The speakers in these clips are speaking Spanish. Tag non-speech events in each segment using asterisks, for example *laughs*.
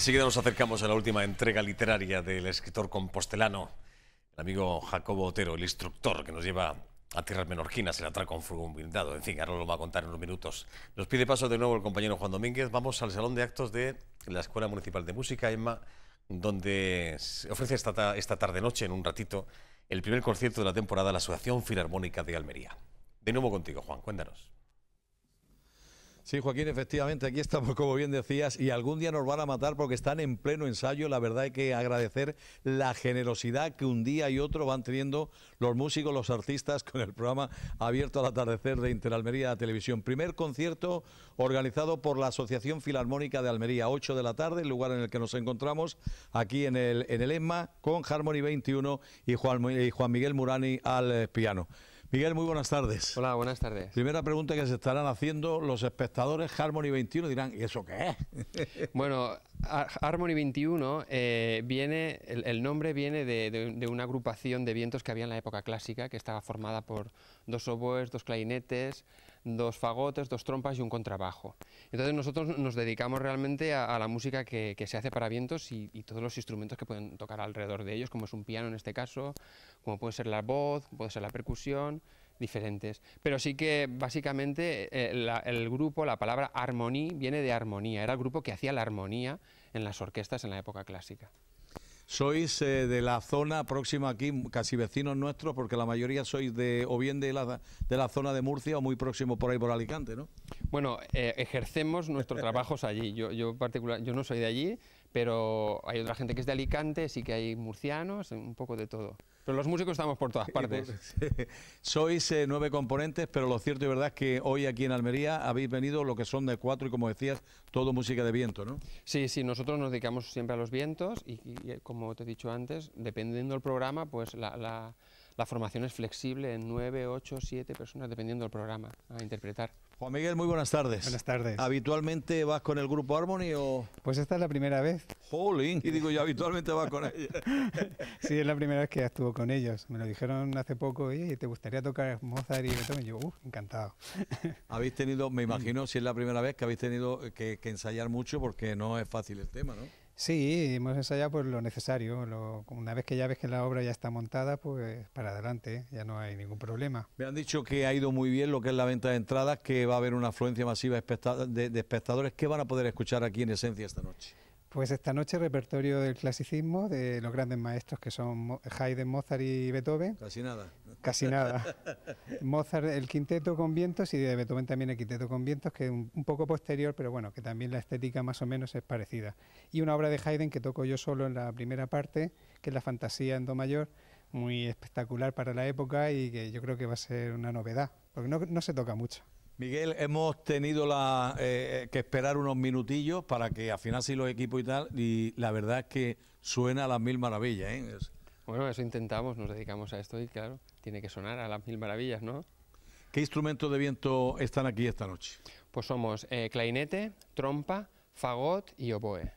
Enseguida nos acercamos a la última entrega literaria del escritor compostelano, el amigo Jacobo Otero, el instructor que nos lleva a tierras menorquinas, el atraco en un blindado. En fin, ahora lo va a contar en unos minutos. Nos pide paso de nuevo el compañero Juan Domínguez. Vamos al Salón de Actos de la Escuela Municipal de Música, Emma, donde se ofrece esta, esta tarde-noche, en un ratito, el primer concierto de la temporada la Asociación Filarmónica de Almería. De nuevo contigo, Juan, cuéntanos. Sí, Joaquín, efectivamente, aquí estamos, *laughs* como bien decías, y algún día nos van a matar porque están en pleno ensayo. La verdad hay que agradecer la generosidad que un día y otro van teniendo los músicos, los artistas, con el programa Abierto al Atardecer de Interalmería Televisión. Primer concierto organizado por la Asociación Filarmónica de Almería, 8 de la tarde, el lugar en el que nos encontramos, aquí en el, en ESMA, con Harmony 21 y Juan Miguel Murani al eh, piano. Miguel, muy buenas tardes. Hola, buenas tardes. Primera pregunta que se estarán haciendo los espectadores, Harmony 21 dirán, ¿y eso qué es? *laughs* bueno, Harmony 21 eh, viene, el, nombre viene de, de, una agrupación de vientos que había en la época clásica, que estaba formada por dos oboes, dos clarinetes, dos fagotes, dos trompas y un contrabajo. Entonces nosotros nos dedicamos realmente a, la música que, se hace para vientos y, todos los instrumentos que pueden tocar alrededor de ellos, como es un piano en este caso, como puede ser la voz, puede ser la percusión, diferentes. Pero sí que básicamente eh, el grupo, la palabra armonía viene de armonía, era el grupo que hacía la armonía en las orquestas en la época clásica sois eh, de la zona próxima aquí, casi vecinos nuestros, porque la mayoría sois de o bien de la, de la zona de Murcia o muy próximo por ahí por Alicante, ¿no? Bueno, eh, ejercemos nuestros *laughs* trabajos allí. Yo, yo particular, yo no soy de allí, pero hay otra gente que es de Alicante, sí que hay murcianos, un poco de todo los músicos estamos por todas partes. Sois eh, nueve componentes, pero lo cierto y verdad es que hoy aquí en Almería habéis venido lo que son de cuatro y como decías, todo música de viento, ¿no? Sí, sí, nosotros nos dedicamos siempre a los vientos y, eh, como te he dicho antes, dependiendo del programa, pues la la formación es flexible en nueve, ocho, siete personas, dependiendo del programa a interpretar. Juan Miguel, muy buenas tardes. Buenas tardes. ¿Habitualmente vas con el grupo Harmony o...? Pues esta es la primera vez. ¡Jolín! Y digo, yo habitualmente vas con ellos. *laughs* sí, es la primera vez que estuvo con ellos. Me lo dijeron hace poco, y ¿te gustaría tocar Mozart y Beethoven? Y yo, uff, encantado. *laughs* habéis tenido, me imagino, mm. si es la primera vez que habéis tenido que ensayar mucho porque no es fácil el tema, ¿no? Sí, hemos ensayado pues lo necesario. una vez que ya ves que la obra ya está montada, pues para adelante, ya no hay ningún problema. Me han dicho que ha ido muy bien lo que es la venta de entradas, que va a haber una afluencia masiva de, espectadores. ¿Qué van a poder escuchar aquí en Esencia esta noche? Pues esta noche repertorio del clasicismo de los grandes maestros que son Haydn, Mozart y Beethoven. Casi nada. Casi nada. *laughs* Mozart el quinteto con vientos y de Beethoven también el quinteto con vientos que es un, poco posterior, pero bueno, que también la estética más o menos es parecida. Y una obra de Haydn que toco yo solo en la primera parte, que es la Fantasía en do mayor, muy espectacular para la época y que yo creo que va a ser una novedad, porque no se toca mucho. Miguel, hemos tenido eh, eh, que esperar unos minutillos para que sí los equipos y tal, y la verdad es que suena a las mil maravillas. ¿eh? Bueno, eso intentamos, nos dedicamos a esto y claro, tiene que sonar a las mil maravillas, ¿no? ¿Qué instrumentos de viento están aquí esta noche? Pues somos eh, trompa, fagot y oboe.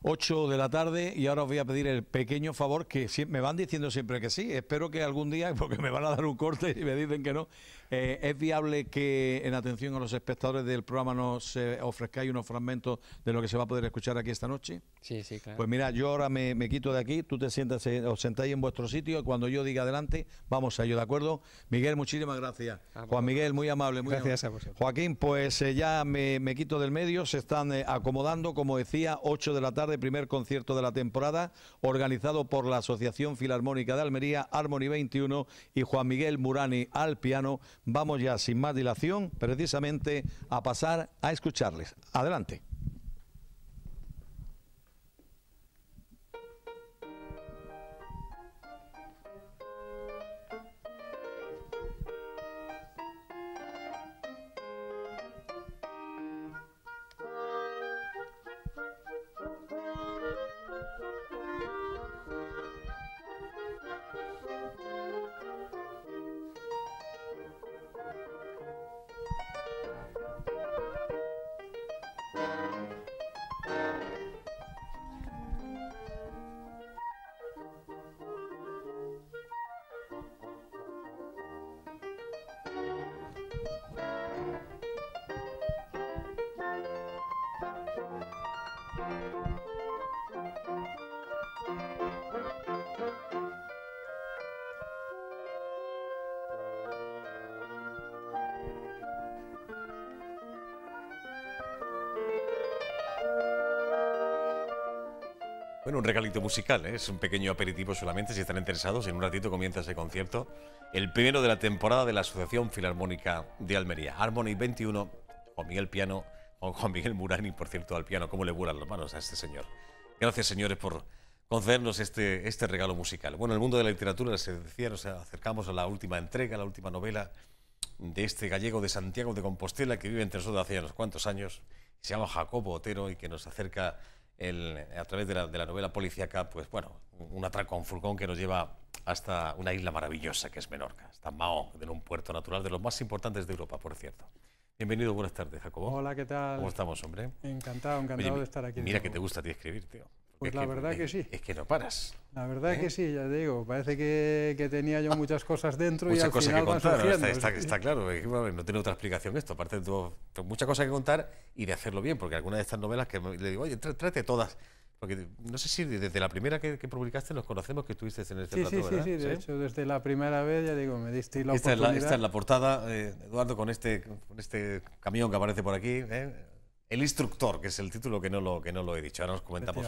Ocho de la tarde y ahora os voy a pedir el pequeño favor que me van diciendo siempre que sí. Espero que algún día, *laughs* porque me van a dar un corte y me dicen que no, eh, ¿Es viable que, en atención a los espectadores del programa, nos ofrezcáis unos fragmentos de lo que se va a poder escuchar aquí esta noche? Sí, sí, claro. Pues mira, yo ahora me, quito de aquí, tú te sientas, eh, os sentáis en vuestro sitio y cuando yo diga adelante, vamos a ello, ¿de acuerdo? Miguel, muchísimas gracias. Ah, pues, Juan Miguel, muy amable. Muy gracias a vosotros. Joaquín, pues eh, ya me, quito del medio, se están acomodando, como decía, 8 de la tarde, primer concierto de la temporada, organizado por la Asociación Filarmónica de Almería, Harmony 21 y Juan Miguel Murani al piano vamos ya sin más dilación precisamente a pasar a escucharles. Adelante. Bueno, un regalito musical, ¿eh? es un pequeño aperitivo solamente. Si están interesados, en un ratito comienza ese concierto. El primero de la temporada de la Asociación Filarmónica de Almería. Harmony 21, con Miguel Piano, o Juan Miguel Murani, por cierto, al piano. ¿Cómo le vuelan las manos a este señor? Gracias, señores, por concedernos este, este regalo musical. Bueno, en el mundo de la literatura, se decía, nos acercamos a la última entrega, la última novela de este gallego de Santiago de Compostela que vive entre nosotros hace unos cuantos años. Se llama Jacobo Otero y que nos acerca a través de la, de la novela policíaca, pues bueno, un atraco un furgón que nos lleva hasta una isla maravillosa que es Menorca, hasta Mao en un puerto natural de los más importantes de Europa, por cierto. Bienvenido, buenas tardes, Jacobo. Hola, ¿qué tal? ¿Cómo estamos, hombre? Encantado, encantado de estar aquí. Mira que te gusta a ti escribir, tío. Pues la verdad que, sí. Es que no paras. La verdad ¿eh? que sí, ya te digo. Parece que, tenía yo muchas cosas dentro y al cosas que contar, está, está, claro, no tiene otra explicación esto. Aparte de pues muchas cosas que contar y de hacerlo bien, porque algunas de estas novelas que le digo, oye, trate todas. Porque no sé si desde la primera que, publicaste nos conocemos que estuviste en este sí, sí, Sí, sí, de hecho, desde la primera vez, ya digo, me diste la oportunidad. Es la, esta es la portada, eh, Eduardo, con este, con este camión que aparece por aquí, ¿eh? El instructor, que es el título que no lo, que no lo he dicho. Ahora nos comentamos,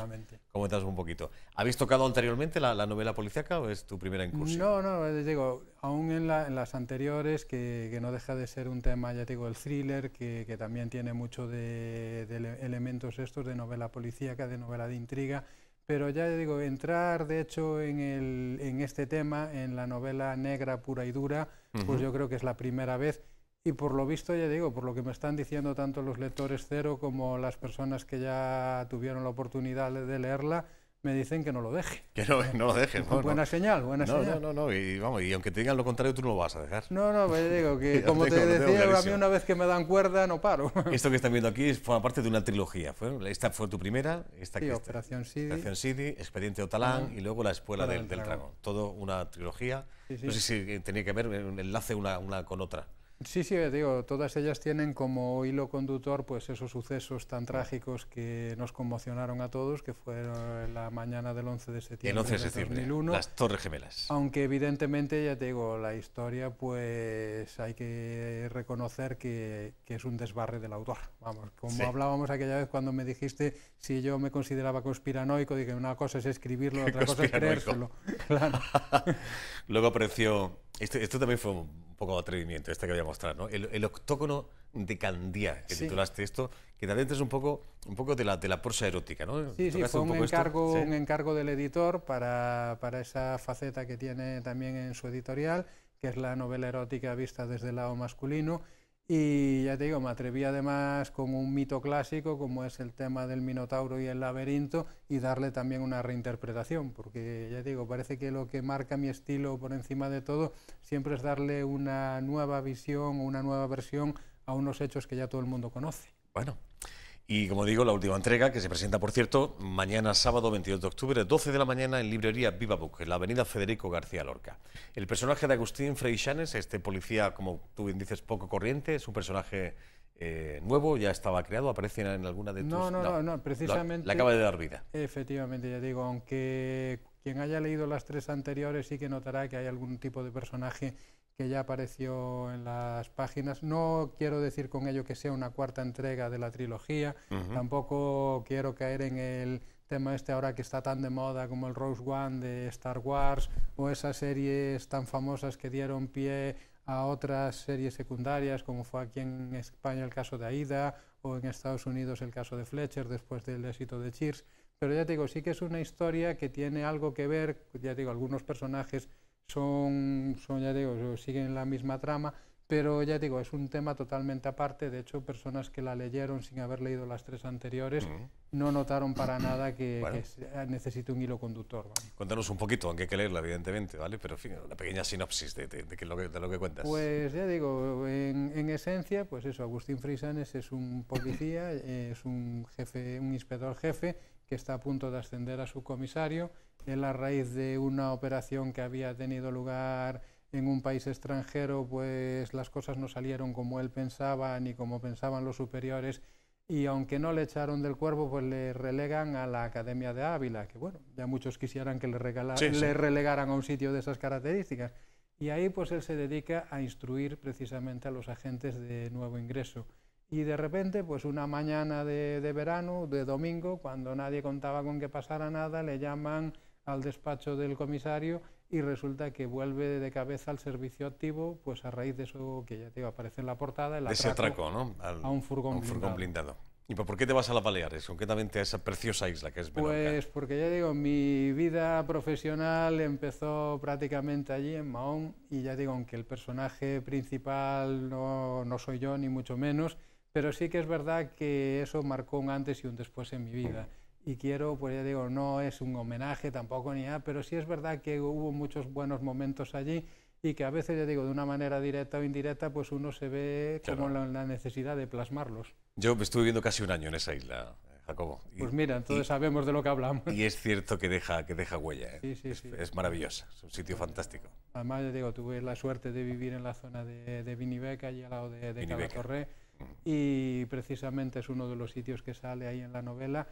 un poquito. ¿Habéis tocado anteriormente la, novela policíaca o es tu primera incursión? No, no, eh, digo, aún en, las anteriores, que, no deja de ser un tema, ya te digo, el thriller, que, también tiene mucho de, elementos estos de novela policíaca, de novela de intriga, pero ya digo, entrar de hecho en, el, este tema, en la novela negra pura y dura, pues yo creo que es la primera vez y por lo visto, ya digo, por lo que me están diciendo tanto los lectores cero como las personas que ya tuvieron la oportunidad de leerla, me dicen que no lo deje. Que no, no lo dejes. buena señal, buena señal. No, no, no, y vamos, y aunque te digan lo contrario, tú no lo vas a dejar. No, no, pues digo que *laughs* como te, decía, a mí una vez que me dan cuerda, no paro. *laughs* Esto que están viendo aquí forma parte de una trilogía. Fue, esta fue tu primera, esta Operación City. Operación City, Expediente Otalán y luego La Escuela del, Dragón. Todo una trilogía. No sé si tenía que ver un enlace una con otra. Sí, sí, eh, digo, todas ellas tienen como hilo conductor pues esos sucesos tan trágicos que nos conmocionaron a todos, que fueron eh, la mañana del 11 de septiembre. de septiembre, 2001, las Torres Gemelas. Aunque evidentemente, ya te digo, la historia pues hay que reconocer que, es un desbarre del autor. Vamos, como hablábamos aquella vez cuando me dijiste si yo me consideraba conspiranoico, dije, una cosa es escribirlo, *laughs* otra cosa es creérselo. *laughs* *laughs* Luego apareció este, esto también fue un poco de atrevimiento, este que voy a mostrar, ¿no? El, octógono de Candía, que titulaste esto, que también es un poco, un poco de, la, de la prosa erótica, ¿no? Sí, sí, fue un, encargo, un encargo del editor para, para esa faceta que tiene también en su editorial, que es la novela erótica vista desde el lado masculino, y ya te digo, me atreví además con un mito clásico, como es el tema del Minotauro y el laberinto, y darle también una reinterpretación, porque ya te digo, parece que lo que marca mi estilo por encima de todo siempre es darle una nueva visión, o una nueva versión a unos hechos que ya todo el mundo conoce. Bueno, y como digo, la última entrega, que se presenta, por cierto, mañana sábado 22 de octubre, 12 de la mañana, en librería Viva en la avenida Federico García Lorca. El personaje de Agustín Freixanes, este policía, como tú bien dices, poco corriente, es un personaje eh, nuevo, ya estaba creado, aparece en alguna de tus... no, no, no precisamente... Le acaba de dar vida. Efectivamente, ya digo, aunque quien haya leído las tres anteriores sí que notará que hay algún tipo de personaje que ya apareció en las páginas. No quiero decir con ello que sea una cuarta entrega de la trilogía, tampoco quiero caer en el tema este ahora que está tan de moda como el Rose One de Star Wars o esas series tan famosas que dieron pie a otras series secundarias como fue aquí en España el caso de Aida o en Estados Unidos el caso de Fletcher después del éxito de Cheers. Pero ya te digo, sí que es una historia que tiene algo que ver, ya te digo, algunos personajes son, ya digo, siguen la misma trama, pero ya digo, es un tema totalmente aparte. De hecho, personas que la leyeron sin haber leído las tres anteriores mm. no notaron para nada que, ah, necesita un hilo conductor. Cuéntanos un poquito, aunque hay que leerla, evidentemente, ¿vale? Pero, en fin, una pequeña sinopsis de, de, lo, que, de lo, que, cuentas. Pues ya digo, en, en, esencia, pues eso, Agustín Frisanes es un policía, eh, es un jefe, un inspector jefe que está a punto de ascender a su comisario él a raíz de una operación que había tenido lugar en un país extranjero, pues las cosas no salieron como él pensaba ni como pensaban los superiores y aunque no le echaron del cuerpo pues le relegan a la Academia de Ávila, que bueno, ya muchos quisieran que le, relegaran a un sitio de esas características. Y ahí pues él se dedica a instruir precisamente a los agentes de nuevo ingreso. Y de repente, pues una mañana de, de verano, de domingo, cuando nadie contaba con que pasara nada, le llaman al despacho del comisario y resulta que vuelve de cabeza al servicio activo, pues a raíz de eso que ya te iba a en la portada, el atraco, atraco ¿no? a un furgón, blindado. ¿Y por qué te vas a la Baleares, concretamente a esa preciosa isla que es Menorca? Pues porque ya digo, mi vida profesional empezó prácticamente allí, en Mahón, y ya digo, aunque el personaje principal no, no soy yo, ni mucho menos, pero sí que es verdad que eso marcó un antes y un después en mi vida y quiero, pues ya digo, no es un homenaje tampoco ni nada, pero sí es verdad que hubo muchos buenos momentos allí y que a veces, ya digo, de una manera directa o indirecta, pues uno se ve como la, la, necesidad de plasmarlos. Yo estuve viviendo casi un año en esa isla, eh, Jacobo. pues mira, entonces sabemos de lo que hablamos. Y es cierto que deja, que deja huella, eh. sí, sí, es, sí. es, maravillosa, es un sitio fantástico. Además, ya digo, tuve la suerte de vivir en la zona de, de Vinibeca, allí al lado de, de Torre y precisamente es uno de los sitios que sale ahí en la novela,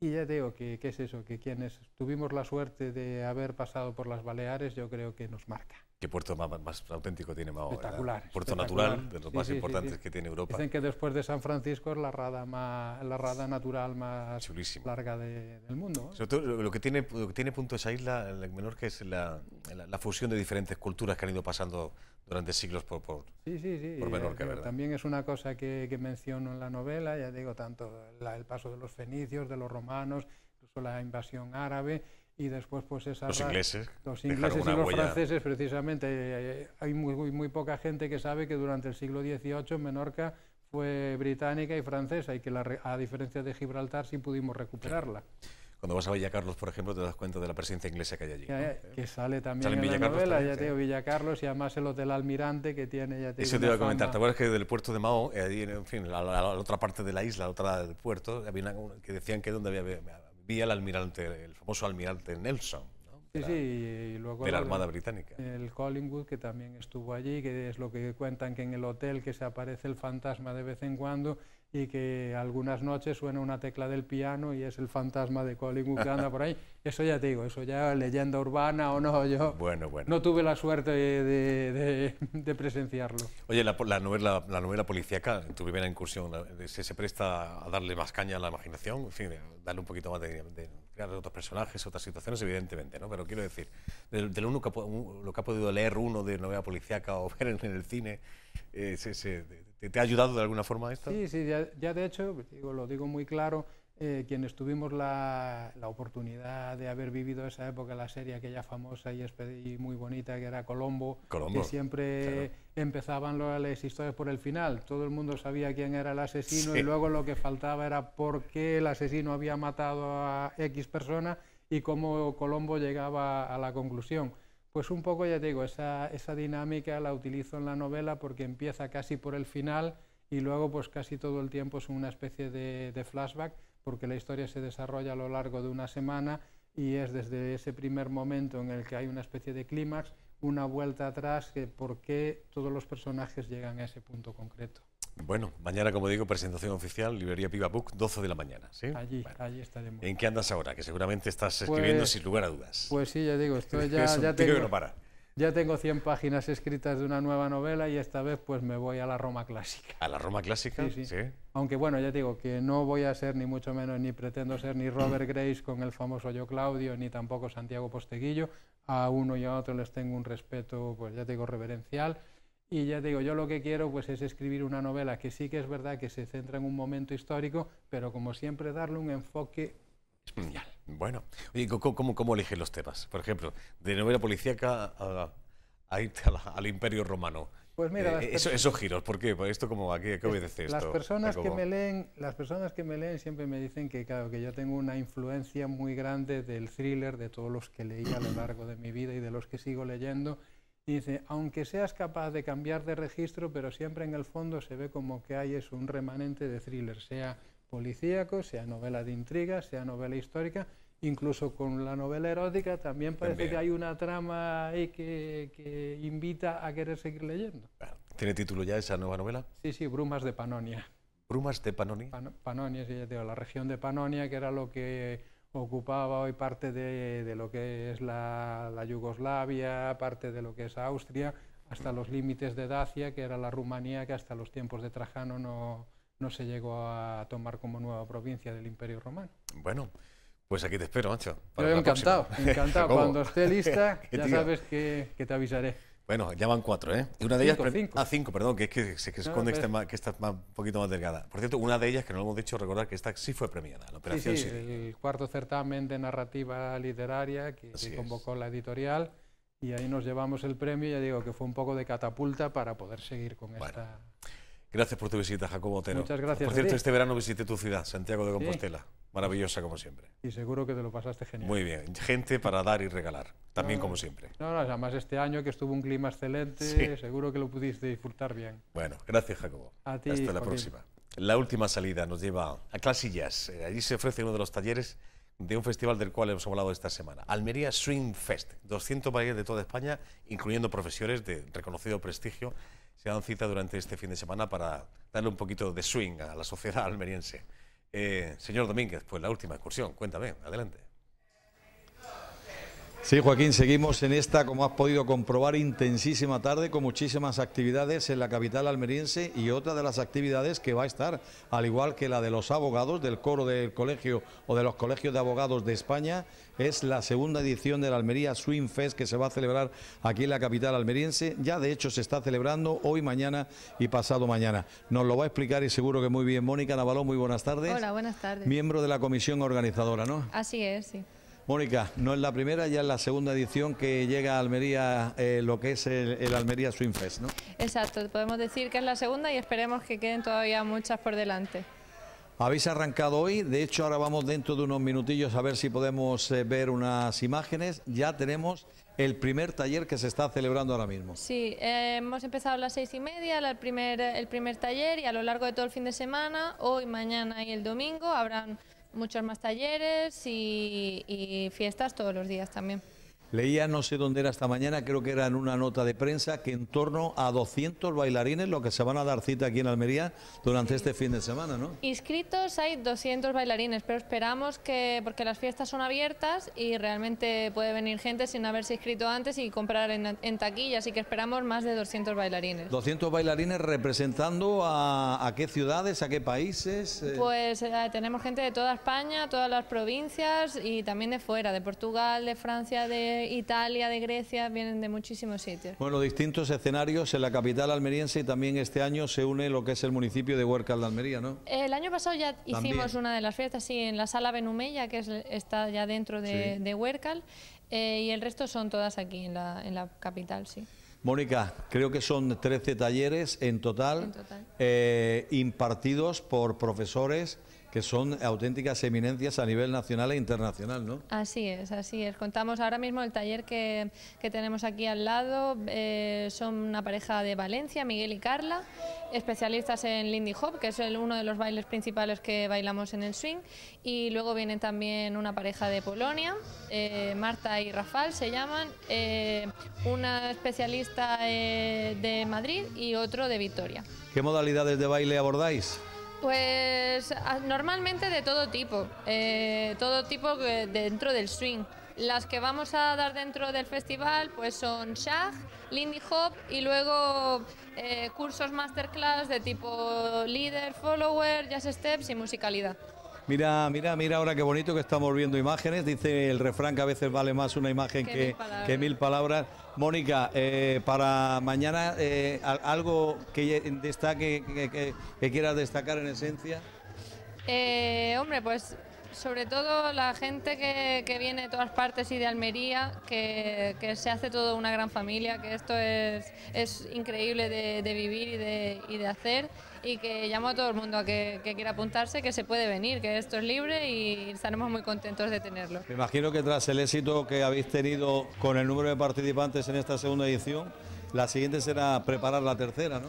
y ya digo que, que es eso, que quienes tuvimos la suerte de haber pasado por las Baleares, yo creo que nos marca. ¿Qué puerto más, auténtico tiene Mahón? Espectacular. Puerto natural, de los más importantes que tiene Europa. Dicen que después de San Francisco es la rada, más, la rada natural más larga del mundo. ¿eh? lo que, tiene, tiene punto esa isla, el menor, que es la, fusión de diferentes culturas que han ido pasando durante siglos por, por, Menorca, eh, También es una cosa que, que, menciono en la novela, ya digo, tanto el paso de los fenicios, de los romanos, incluso la invasión árabe y después pues esa Los ingleses. Los ingleses y los franceses, precisamente. Hay muy, muy, poca gente que sabe que durante el siglo XVIII Menorca fue británica y francesa y que la, a diferencia de Gibraltar sí pudimos recuperarla. Cuando vas a Villa Carlos, por ejemplo, te das cuenta de la presencia inglesa que hay allí. Que, sale también en, ya te digo, y además el Hotel Almirante que tiene, ya te Eso te iba a comentar, ¿te acuerdas que del puerto de Mao, eh, en fin, la, otra parte de la isla, la otra del puerto, que decían que donde había vía el almirante, el famoso almirante Nelson. de la Armada Británica. El Collingwood, que también estuvo allí, que es lo que cuentan que en el hotel que se aparece el fantasma de vez en cuando y que algunas noches suena una tecla del piano y es el fantasma de Collingwood que anda por ahí. *laughs* Eso ya te digo, eso ya leyenda urbana o no, yo bueno, bueno. no tuve la suerte de, presenciarlo. Oye, la, novela, la novela policíaca, tu primera incursión, ¿se, presta a darle más caña a la imaginación? En fin, darle un poquito más de, crear otros personajes, otras situaciones, evidentemente, ¿no? Pero quiero decir, de uno lo que ha podido leer uno de novela policíaca o *laughs* ver en el cine, eh, se, ¿Te, ha ayudado de alguna forma esto? Sí, sí, ya, de hecho, pues, digo, lo digo muy claro, eh, quienes tuvimos la, oportunidad de haber vivido esa época, la serie aquella famosa y, muy bonita que era Colombo, que siempre empezaban las historias por el final. Todo el mundo sabía quién era el asesino y luego lo que faltaba era por qué el asesino había matado a X persona y cómo Colombo llegaba a la conclusión. Pues un poco, ya te digo, esa, esa dinámica la utilizo en la novela porque empieza casi por el final y luego pues casi todo el tiempo es una especie de, de, flashback porque la historia se desarrolla a lo largo de una semana y es desde ese primer momento en el que hay una especie de clímax una vuelta atrás que por qué todos los personajes llegan a ese punto concreto. Bueno, mañana, como digo, presentación oficial, librería Piva Book, 12 de la mañana. Allí, allí estaremos. ¿En qué andas ahora? Que seguramente estás pues escribiendo sin lugar a dudas. Pues sí, ya digo, *laughs* estoy ya, ya tengo, para. ya tengo 100 páginas escritas de una nueva novela y esta vez pues me voy a la Roma clásica. ¿A la Roma clásica? Sí, sí. Aunque bueno, ya digo que no voy a ser ni mucho menos, ni pretendo ser ni Robert *clears throat* Grace con el famoso Yo Claudio, ni tampoco Santiago Posteguillo. A uno y a otro les tengo un respeto, pues ya digo, reverencial y ya digo, yo lo que quiero pues es escribir una novela que sí que es verdad que se centra en un momento histórico, pero como siempre darle un enfoque genial. Mm, bueno, ¿cómo, cómo, los temas? Por ejemplo, de novela policíaca al Imperio Romano. Pues mira, eh, eso, esos giros, ¿por qué? esto como aquí, ¿qué obedece esto? Las personas que me leen, las personas que me leen siempre me dicen que claro que yo tengo una influencia muy grande del thriller de todos los que leí a lo largo de mi vida y de los que sigo leyendo y dice, aunque seas capaz de cambiar de registro, pero siempre en el fondo se ve como que hay es un remanente de thriller, sea policíaco, sea novela de intriga, sea novela histórica, incluso con la novela erótica también parece que hay una trama ahí que, invita a querer seguir leyendo. ¿Tiene título ya esa nueva novela? Sí, sí, Brumas de Panonia. ¿Brumas de Panonia? Panonia, sí, digo la región de Panonia, que era lo que ocupaba hoy parte de, lo que es la, Yugoslavia, parte de lo que es Austria, hasta los límites de Dacia, que era la Rumanía, que hasta los tiempos de Trajano no, se llegó a tomar como nueva provincia del Imperio Romano. Bueno, pues aquí te espero, Ancho. encantado, encantado. *laughs* Cuando esté lista, *laughs* ya sabes que, que te avisaré. Bueno, ya van cuatro, ¿eh? una de cinco, Cinco. Ah, cinco, perdón, que es que, se esconde que, está que está un poquito más delgada. Por cierto, una de ellas, que no lo hemos dicho, recordar que esta sí fue premiada, la Operación sí, sí, el cuarto certamen de narrativa literaria que, convocó la editorial y ahí nos llevamos el premio. Ya digo que fue un poco de catapulta para poder seguir con esta Gracias por tu visita, Jacobo Otero. Muchas gracias. Por cierto, este verano visité tu ciudad, Santiago de Compostela. Maravillosa, como siempre. Y seguro que te lo pasaste genial. Muy bien. Gente para dar y regalar, también como siempre. No, no, además este año que estuvo un clima excelente, seguro que lo pudiste disfrutar bien. Bueno, gracias, Jacobo. A ti, Hasta la próxima. La última salida nos lleva a Clasillas. Eh, allí se ofrece uno de los talleres de un festival del cual hemos hablado esta semana, Almería Swing Fest, 200 bailes de toda España, incluyendo profesores de reconocido prestigio se dan cita durante este fin de semana para darle un poquito de swing a la sociedad *laughs* almeriense. Eh, señor Domínguez, pues la última excursión, cuéntame, adelante. Sí, Joaquín, seguimos en esta, como has podido comprobar, intensísima tarde con muchísimas actividades en la capital almeriense y otra de las actividades que va a estar, al igual que la de los abogados del coro del colegio o de los colegios de abogados de España, es la segunda edición de la Almería Swim Fest que se va a celebrar aquí en la capital almeriense. Ya de hecho se está celebrando hoy, mañana y pasado mañana. Nos lo va a explicar y seguro que muy bien Mónica Navalón, muy buenas tardes. Hola, buenas tardes. Miembro de la comisión organizadora, ¿no? Así es, sí. Mónica, no es la primera, ya es la segunda edición que llega a Almería, eh, lo que es el, Almería Swimfest, ¿no? Exacto, podemos decir que es la segunda y esperemos que queden todavía muchas por delante. Habéis arrancado hoy, de hecho ahora vamos dentro de unos minutillos a ver si podemos eh, ver unas imágenes. Ya tenemos el primer taller que se está celebrando ahora mismo. Sí, eh, hemos empezado a las seis y media el primer taller y a lo largo de todo el fin de semana, hoy, mañana y el domingo, habrán muchos más talleres y, y fiestas todos los días también. Leía, no sé dónde era esta mañana, creo que era en una nota de prensa, que en torno a 200 bailarines, lo que se van a dar cita aquí en Almería durante este fin de semana, ¿no? Inscritos hay 200 bailarines, pero esperamos que, porque las fiestas son abiertas y realmente puede venir gente sin haberse inscrito antes y comprar en, taquilla, así que esperamos más de 200 bailarines. 200 bailarines representando a, qué ciudades, a qué países. Eh, pues eh, tenemos gente de toda España, todas las provincias y también de fuera, de Portugal, de Francia, de Italia, de Grecia, vienen de muchísimos sitios. Bueno, distintos escenarios en la capital almeriense y también este año se une lo que es el municipio de Huércal de Almería, ¿no? El año pasado ya hicimos una de las fiestas, sí, en la sala Benumella, que está ya dentro de, Huércal, eh, y el resto son todas aquí en la, capital, sí. Mónica, creo que son 13 talleres en total, eh, impartidos por profesores que son auténticas eminencias a nivel nacional e internacional, ¿no? Así es, así es. Contamos ahora mismo el taller que, tenemos aquí al lado, eh, son una pareja de Valencia, Miguel y Carla, especialistas en Lindy Hop, que es uno de los bailes principales que bailamos en el swing, y luego viene también una pareja de Polonia, eh, Marta y Rafael, se llaman, eh, una especialista de Madrid y otro de Victoria. ¿Qué modalidades de baile abordáis? Pues ah, normalmente de todo tipo, eh, todo tipo dentro del swing. Las que vamos a dar dentro del festival pues son shag, lindy hop y luego eh, cursos masterclass de tipo líder, follower, jazz steps y musicalidad. Mira, mira, mira ahora qué bonito que estamos viendo imágenes. Dice el refrán que a veces vale más una imagen que, mil, palabras. Mónica, eh, para mañana, eh, algo que, destaque, que, quieras destacar en esencia. Eh, hombre, pues sobre todo la gente que, viene de todas partes y de Almería, que, se hace todo una gran familia, que esto es, increíble de, vivir y de, hacer y que llamo a todo el mundo a que, que, quiera apuntarse, que se puede venir, que esto es libre y estaremos muy contentos de tenerlo. Me imagino que tras el éxito que habéis tenido con el número de participantes en esta segunda edición, la siguiente será preparar la tercera, ¿no?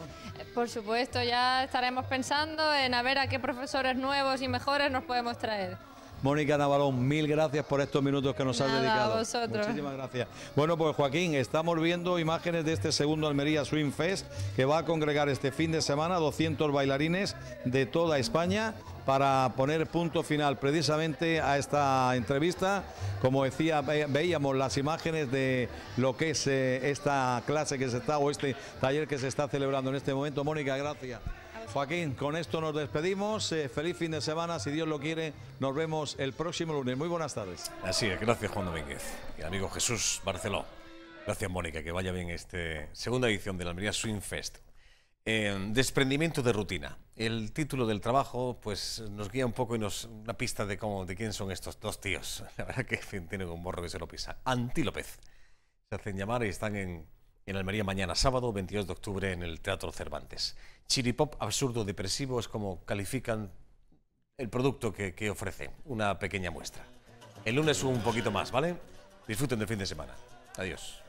Por supuesto, ya estaremos pensando en a ver a qué profesores nuevos y mejores nos podemos traer. Mónica Navalón, mil gracias por estos minutos que nos has dedicado. A vosotros. Muchísimas gracias. Bueno, pues Joaquín, estamos viendo imágenes de este segundo Almería Swim Fest que va a congregar este fin de semana 200 bailarines de toda España para poner punto final precisamente a esta entrevista. Como decía, veíamos las imágenes de lo que es eh, esta clase que se está o este taller que se está celebrando en este momento. Mónica, gracias. Joaquín, con esto nos despedimos. Eh, feliz fin de semana. Si Dios lo quiere, nos vemos el próximo lunes. Muy buenas tardes. Así es, gracias Juan Domínguez y amigo Jesús Barceló. Gracias Mónica, que vaya bien este segunda edición de la Almería Swing Fest. Em, desprendimiento de rutina. El título del trabajo pues, nos guía un poco y nos una pista de, cómo, de quién son estos dos tíos. *laughs* La verdad que tienen un morro que se lo pisa. Antílopez. Se hacen llamar y están en, en Almería mañana sábado, 22 de octubre, en el Teatro Cervantes. Chiripop absurdo depresivo es como califican el producto que, ofrece. Una pequeña muestra. El lunes un poquito más, ¿vale? Disfruten del fin de semana. Adiós.